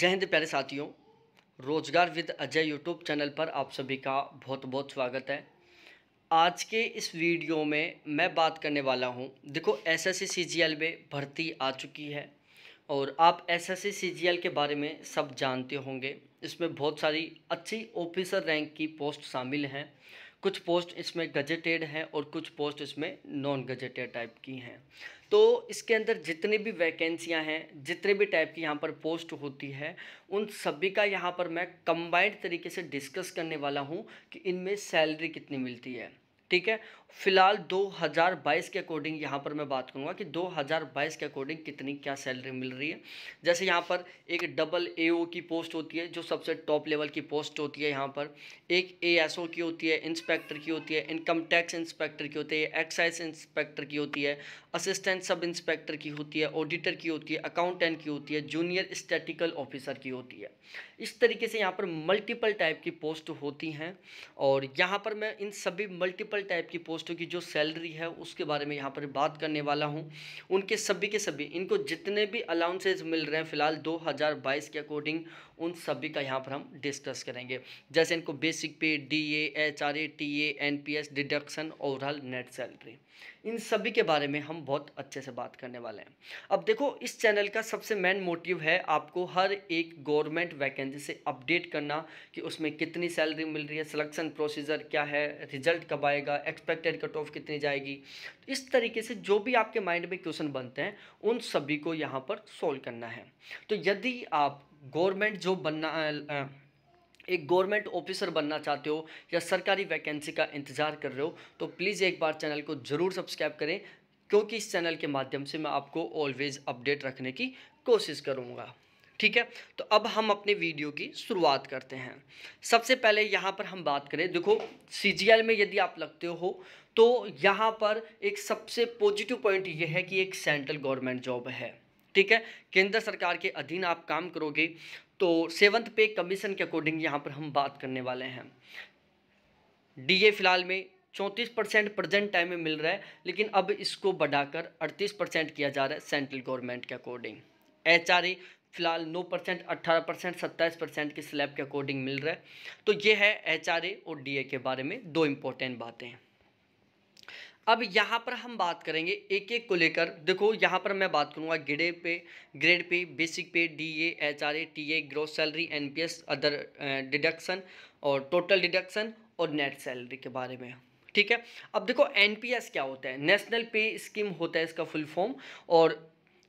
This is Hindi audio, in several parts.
जय हिंद प्यारे साथियों रोजगार विद अजय यूट्यूब चैनल पर आप सभी का बहुत बहुत स्वागत है आज के इस वीडियो में मैं बात करने वाला हूं देखो एस एस में भर्ती आ चुकी है और आप एस एस के बारे में सब जानते होंगे इसमें बहुत सारी अच्छी ऑफिसर रैंक की पोस्ट शामिल हैं कुछ पोस्ट इसमें गजेटेड हैं और कुछ पोस्ट इसमें नॉन गजेटेड टाइप की हैं तो इसके अंदर जितनी भी वैकेंसियां हैं जितने भी टाइप की यहाँ पर पोस्ट होती है उन सभी का यहाँ पर मैं कंबाइंड तरीके से डिस्कस करने वाला हूँ कि इनमें सैलरी कितनी मिलती है ठीक है फ़िलहाल 2022 के अकॉर्डिंग यहाँ पर मैं बात करूँगा कि 2022 के अकॉर्डिंग कितनी क्या सैलरी मिल रही है जैसे यहाँ पर एक डबल ए की पोस्ट होती है जो सबसे टॉप लेवल की पोस्ट होती है यहाँ पर एक ए की होती है इंस्पेक्टर की होती है इनकम टैक्स इंस्पेक्टर की होती है एक्साइज इंस्पेक्टर की होती है असिस्टेंट सब इंस्पेक्टर की होती है ऑडिटर की होती है अकाउंटेंट की होती है जूनियर स्टेटिकल ऑफिसर की होती है इस तरीके से यहाँ पर मल्टीपल टाइप की पोस्ट होती हैं और यहाँ पर मैं इन सभी मल्टीपल टाइप की पोस्ट पोस्टों की जो सैलरी है उसके बारे में यहाँ पर बात करने वाला हूँ उनके सभी के सभी इनको जितने भी अलाउंसेज मिल रहे हैं फिलहाल 2022 के अकॉर्डिंग उन सभी का यहाँ पर हम डिस्कस करेंगे जैसे इनको basic pay D A H R A T A N P S deduction overall net salary इन सभी के बारे में हम बहुत अच्छे से बात करने वाले हैं अब देखो इस चैनल का सबसे मेन मोटिव है आपको हर एक गवर्नमेंट वैकेंसी से अपडेट करना कि उसमें कितनी सैलरी मिल रही है सिलेक्शन प्रोसीजर क्या है रिजल्ट कब आएगा एक्सपेक्टेड कट ऑफ कितनी जाएगी तो इस तरीके से जो भी आपके माइंड में क्वेश्चन बनते हैं उन सभी को यहाँ पर सोल्व करना है तो यदि आप गवर्नमेंट जॉब बनना आ, एक गवर्नमेंट ऑफिसर बनना चाहते हो या सरकारी वैकेंसी का इंतज़ार कर रहे हो तो प्लीज़ एक बार चैनल को ज़रूर सब्सक्राइब करें क्योंकि इस चैनल के माध्यम से मैं आपको ऑलवेज़ अपडेट रखने की कोशिश करूँगा ठीक है तो अब हम अपने वीडियो की शुरुआत करते हैं सबसे पहले यहाँ पर हम बात करें देखो सी में यदि आप लगते हो तो यहाँ पर एक सबसे पॉजिटिव पॉइंट ये है कि एक सेंट्रल गवर्नमेंट जॉब है ठीक है केंद्र सरकार के अधीन आप काम करोगे तो सेवंथ पे कमीशन के अकॉर्डिंग यहाँ पर हम बात करने वाले हैं डीए फिलहाल में चौंतीस परसेंट प्रजेंट टाइम में मिल रहा है लेकिन अब इसको बढ़ाकर अड़तीस परसेंट किया जा रहा है सेंट्रल गवर्नमेंट के अकॉर्डिंग एच फिलहाल नौ परसेंट अट्ठारह परसेंट सत्ताईस परसेंट की स्लैब के अकॉर्डिंग मिल रहा है तो ये है एच और डी के बारे में दो इम्पोर्टेंट बातें अब यहाँ पर हम बात करेंगे एक एक को लेकर देखो यहाँ पर मैं बात करूँगा ग्रेडे पे grade pay basic pay D A H R A T A gross salary N P S other deduction और टोटल डिडक्शन और नेट सैलरी के बारे में ठीक है अब देखो एन क्या होता है नेशनल पे स्कीम होता है इसका फुल फॉर्म और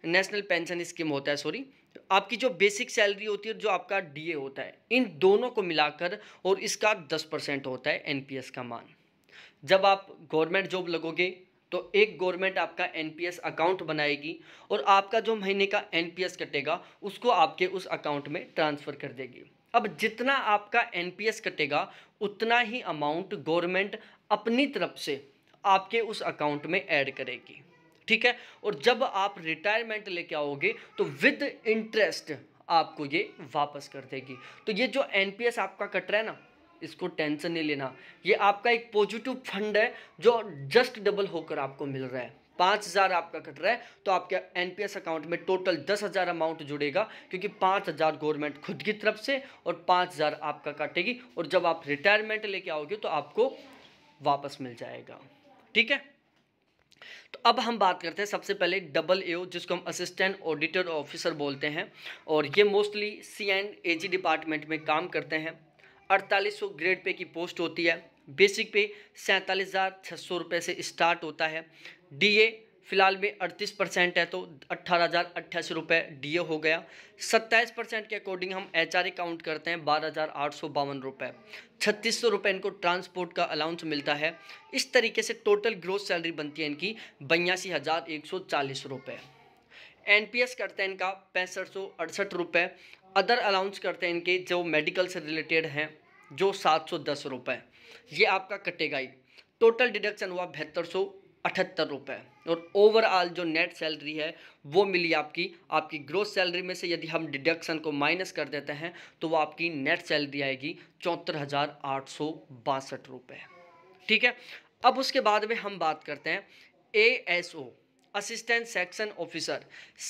नेशनल पेंशन स्कीम होता है सॉरी आपकी जो बेसिक सैलरी होती है जो आपका डीए होता है इन दोनों को मिलाकर और इसका दस परसेंट होता है एनपीएस का मान जब आप गवर्नमेंट जॉब लगोगे तो एक गवर्नमेंट आपका एनपीएस अकाउंट बनाएगी और आपका जो महीने का एनपीएस कटेगा उसको आपके उस अकाउंट में ट्रांसफ़र कर देगी अब जितना आपका एनपीएस कटेगा उतना ही अमाउंट गवर्नमेंट अपनी तरफ से आपके उस अकाउंट में ऐड करेगी ठीक है और जब आप रिटायरमेंट लेके आओगे तो विद इंटरेस्ट आपको ये वापस कर देगी तो ये जो एनपीएस आपका कट रहा है ना इसको टेंशन नहीं लेना ये आपका एक पॉजिटिव फंड है जो जस्ट डबल होकर आपको मिल रहा है पाँच हज़ार आपका कट रहा है तो आपके एनपीएस अकाउंट में टोटल दस हज़ार अमाउंट जुड़ेगा क्योंकि पाँच हज़ार गवर्नमेंट खुद की तरफ से और पाँच हज़ार आपका काटेगी और जब आप रिटायरमेंट लेके आओगे तो आपको वापस मिल जाएगा ठीक है तो अब हम बात करते हैं सबसे पहले डबल ए जिसको हम असिस्टेंट ऑडिटर ऑफिसर बोलते हैं और ये मोस्टली सी एंड डिपार्टमेंट में काम करते हैं अड़तालीस सौ ग्रेड पे की पोस्ट होती है बेसिक पे सैंतालीस हज़ार छः सौ रुपये से स्टार्ट होता है डीए फिलहाल में अड़तीस परसेंट है तो अट्ठारह हज़ार अट्ठासी रुपये डी हो गया सत्ताईस परसेंट के अकॉर्डिंग हम एच आर काउंट करते हैं बारह हज़ार आठ सौ बावन रुपये छत्तीस सौ रुपये इनको ट्रांसपोर्ट का अलाउंस मिलता है इस तरीके से टोटल ग्रोथ सैलरी बनती है इनकी बयासी हज़ार एक सौ चालीस रुपये एन पी एस करते हैं इनका पैंसठ सौ अड़सठ रुपये अदर अलाउंस करते हैं इनके जो मेडिकल से रिलेटेड हैं जो सात सौ दस रुपये ये आपका कटेगा ही टोटल डिडक्शन हुआ बहत्तर सौ अठहत्तर रुपये और ओवरऑल जो नेट सैलरी है वो मिली आपकी आपकी ग्रोथ सैलरी में से यदि हम डिडक्शन को माइनस कर देते हैं तो वो आपकी नेट सैलरी आएगी चौहत्तर हज़ार आठ सौ बासठ रुपये ठीक है अब उसके बाद में हम बात करते हैं A S O assistant section officer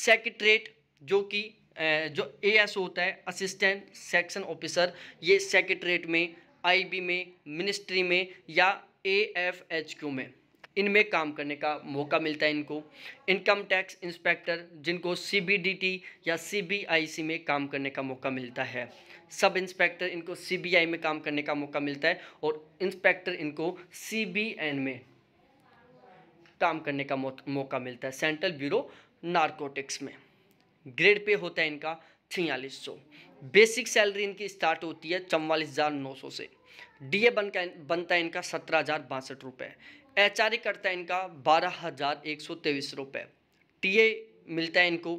secretariat जो कि जो एएस होता है असिस्टेंट सेक्शन ऑफिसर ये सेक्रेटरीट में आईबी में मिनिस्ट्री में या एएफएचक्यू में इनमें काम करने का मौका मिलता है इनको इनकम टैक्स इंस्पेक्टर जिनको सीबीडीटी या सीबीआईसी में काम करने का मौका मिलता है सब इंस्पेक्टर इनको सीबीआई में काम करने का मौका मिलता है और इंस्पेक्टर इनको सीबीएन में काम करने का मौका मिलता है सेंट्रल ब्यूरो नारकोटिक्स में ग्रेड पे होता है इनका छियालीस सौ बेसिक सैलरी इनकी स्टार्ट होती है चवालीस हज़ार नौ सौ से डीए बन का बनता है इनका सत्रह हज़ार बासठ रुपये एच आर करता है इनका बारह हज़ार एक सौ तेईस रुपये टी ए मिलता है इनको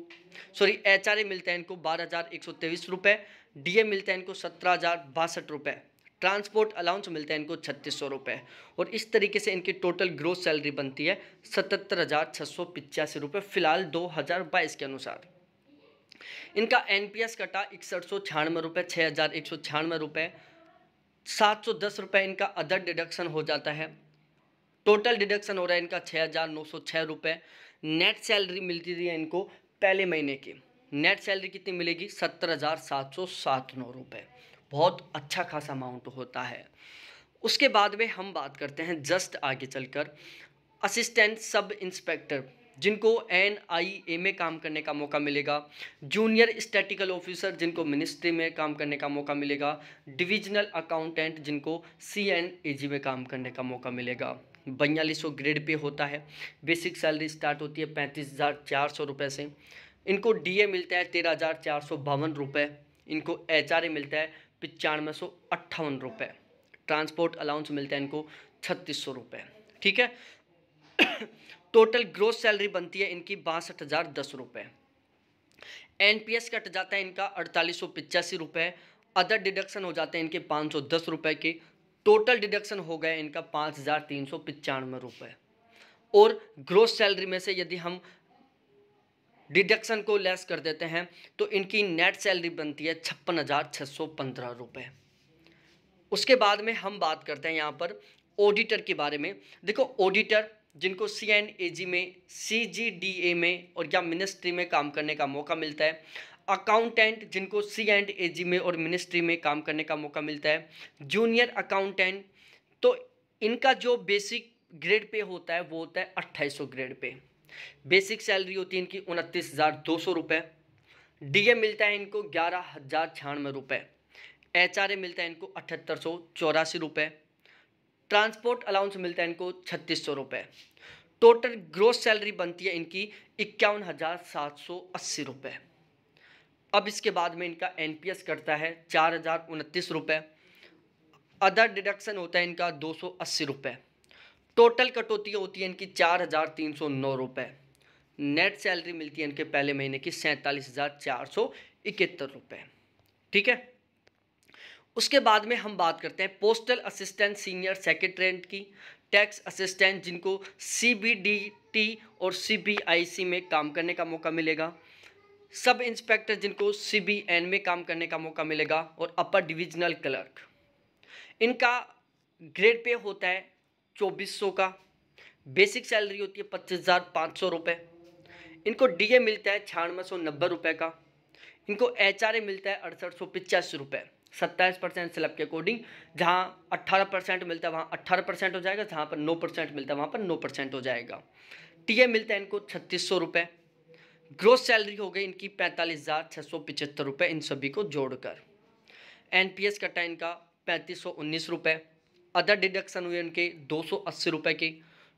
सॉरी एच आर मिलता है इनको बारह हज़ार एक सौ तेईस रुपये डी ए मिलता है इनको सत्रह हज़ार बासठ रुपये ट्रांसपोर्ट अलाउंस मिलता है इनको छत्तीस सौ रुपये और इस तरीके से इनकी टोटल ग्रोथ सैलरी बनती है सतहत्तर हज़ार छः सौ पिचासी रुपये फ़िलहाल दो हज़ार बाईस के अनुसार इनका एस कटा इकसठ सौ छियानवे रुपये छः हज़ार एक सौ छियानवे रुपये सात सौ दस रुपये इनका अदर डिडक्शन हो जाता है टोटल डिडक्शन हो रहा है इनका छः हज़ार नौ सौ छः रुपये नेट सैलरी मिलती थी इनको पहले महीने की नेट सैलरी कितनी मिलेगी सत्तर हज़ार सात सौ सात नौ रुपये बहुत अच्छा खासा अमाउंट होता है उसके बाद में हम बात करते हैं जस्ट आगे चलकर असिस्टेंट सब इंस्पेक्टर जिनको एन आई ए में काम करने का मौका मिलेगा जूनियर स्टैटिकल ऑफिसर जिनको मिनिस्ट्री में काम करने का मौका मिलेगा डिविजनल अकाउंटेंट जिनको सी एन ए जी में काम करने का मौका मिलेगा बयालीस सौ ग्रेड पे होता है बेसिक सैलरी स्टार्ट होती है पैंतीस हज़ार चार सौ रुपये से इनको डी ए मिलता है तेरह हज़ार चार सौ बावन रुपये इनको एच आर ए मिलता है पचानवे सौ अट्ठावन रुपये ट्रांसपोर्ट अलाउंस मिलता है इनको छत्तीस सौ रुपये ठीक है टोटल ग्रोथ सैलरी बनती है इनकी बासठ हज़ार दस रुपए एन पी एस कट जाता है इनका अड़तालीस सौ पिचासी रुपए अदर डिडक्शन हो जाते हैं इनके पाँच सौ दस रुपए के टोटल डिडक्शन हो गए इनका पाँच हज़ार तीन सौ पचानवे रुपए और ग्रोथ सैलरी में से यदि हम डिडक्शन को लेस कर देते हैं तो इनकी नेट सैलरी बनती है छप्पन हज़ार छह सौ पंद्रह रुपए उसके बाद में हम बात करते हैं यहाँ पर ऑडिटर के बारे में देखो ऑडिटर जिनको सी एन ए जी में सी जी डी ए में और या मिनिस्ट्री में काम करने का मौका मिलता है अकाउंटेंट जिनको सी एंड ए जी में और मिनिस्ट्री में काम करने का मौका मिलता है जूनियर अकाउंटेंट तो इनका जो बेसिक ग्रेड पे होता है वो होता है अट्ठाईस सौ ग्रेड पे बेसिक सैलरी होती है इनकी उनतीस हज़ार दो सौ रुपये डी ए मिलता है इनको ग्यारह हज़ार छियानवे रुपये एच आर ए मिलता है इनको अठहत्तर सौ चौरासी रुपये ट्रांसपोर्ट अलाउंस मिलता है इनको छत्तीस सौ रुपये टोटल ग्रोथ सैलरी बनती है इनकी इक्यावन हज़ार सात सौ अस्सी रुपये अब इसके बाद में इनका एन पी एस करता है चार हज़ार उनतीस रुपये अदर डिडक्शन होता है इनका दो सौ अस्सी रुपये टोटल कटौती होती है इनकी चार हज़ार तीन सौ नौ रुपये नेट सैलरी मिलती है इनके पहले महीने की सैंतालीस हज़ार चार सौ इकहत्तर रुपये ठीक है उसके बाद में हम बात करते हैं पोस्टल असिस्टेंट सीनियर सेक्रेटरेट की टैक्स असिस्टेंट जिनको सीबीडीटी और सीबीआईसी में काम करने का मौका मिलेगा सब इंस्पेक्टर जिनको सीबीएन में काम करने का मौका मिलेगा और अपर डिविजनल क्लर्क इनका ग्रेड पे होता है चौबीस सौ का बेसिक सैलरी होती है पच्चीस हज़ार पाँच सौ रुपये इनको डीए मिलता है छियानवे सौ नब्बे रुपये का इनको एचआरए मिलता है अड़सठ सौ पिचासी रुपये सत्ताईस परसेंट स्लब के अकॉर्डिंग जहाँ अट्ठारह परसेंट मिलता है वहाँ अट्ठारह परसेंट हो जाएगा जहाँ पर नौ परसेंट मिलता है वहाँ पर नौ परसेंट हो जाएगा टीए मिलता है इनको छत्तीस सौ रुपये ग्रोथ सैलरी हो गई इनकी पैंतालीस हज़ार छः सौ पिचहत्तर रुपये इन सभी को जोड़कर एन पी एस कटा इनका पैंतीस सौ उन्नीस रुपये अदर डिडक्शन हुए इनके दो सौ अस्सी रुपये के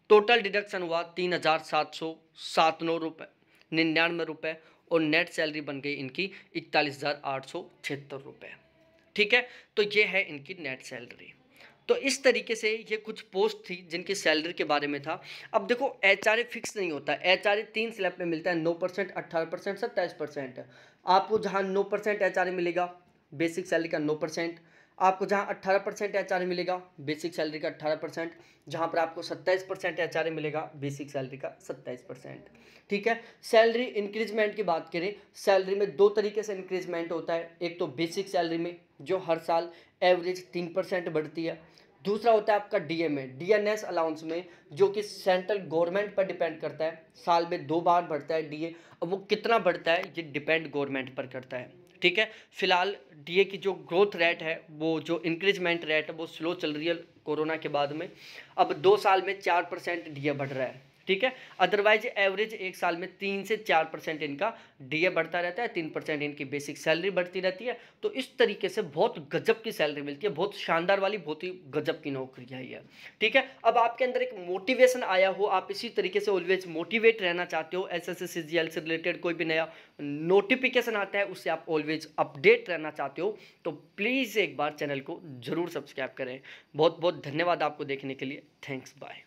टोटल डिडक्शन हुआ तीन हज़ार सात सौ सात नौ रुपये निन्यानवे रुपये और नेट सैलरी बन गई इनकी इकतालीस हज़ार आठ सौ छिहत्तर रुपये ठीक है तो ये है इनकी नेट सैलरी तो इस तरीके से ये कुछ पोस्ट थी जिनकी सैलरी के बारे में था अब देखो एच आर ए फिक्स नहीं होता एच आर ए तीन स्लैब में मिलता है नौ परसेंट अट्ठारह परसेंट सत्ताईस परसेंट आपको जहाँ नौ परसेंट एच आर ए मिलेगा बेसिक सैलरी का नौ परसेंट आपको जहाँ अट्ठारह परसेंट एच आर मिलेगा बेसिक सैलरी का अट्ठारह परसेंट जहाँ पर आपको सत्ताईस परसेंट एच आर मिलेगा बेसिक सैलरी का सत्ताईस परसेंट ठीक है सैलरी इंक्रीजमेंट की बात करें सैलरी में दो तरीके से इंक्रीजमेंट होता है एक तो बेसिक सैलरी में जो हर साल एवरेज तीन परसेंट बढ़ती है दूसरा होता है आपका D M A D N S allowance में जो कि सेंट्रल गवर्नमेंट पर डिपेंड करता है साल में दो बार बढ़ता है डी ए अब वो कितना बढ़ता है ये डिपेंड गवर्नमेंट पर करता है ठीक है फिलहाल डीए की जो ग्रोथ रेट है वो जो इंक्रीजमेंट रेट है वो स्लो चल रही है कोरोना के बाद में अब दो साल में चार परसेंट डी बढ़ रहा है ठीक है अदरवाइज एवरेज एक साल में तीन से चार परसेंट इनका डीए बढ़ता रहता है तीन परसेंट इनकी बेसिक सैलरी बढ़ती रहती है तो इस तरीके से बहुत गजब की सैलरी मिलती है बहुत शानदार वाली बहुत ही गजब की नौकरी है ठीक है अब आपके अंदर एक मोटिवेशन आया हो आप इसी तरीके से ऑलवेज मोटिवेट रहना चाहते हो एस एस से रिलेटेड कोई भी नया नोटिफिकेशन आता है उससे आप ऑलवेज अपडेट रहना चाहते हो तो प्लीज़ एक बार चैनल को ज़रूर सब्सक्राइब करें बहुत बहुत धन्यवाद आपको देखने के लिए थैंक्स बाय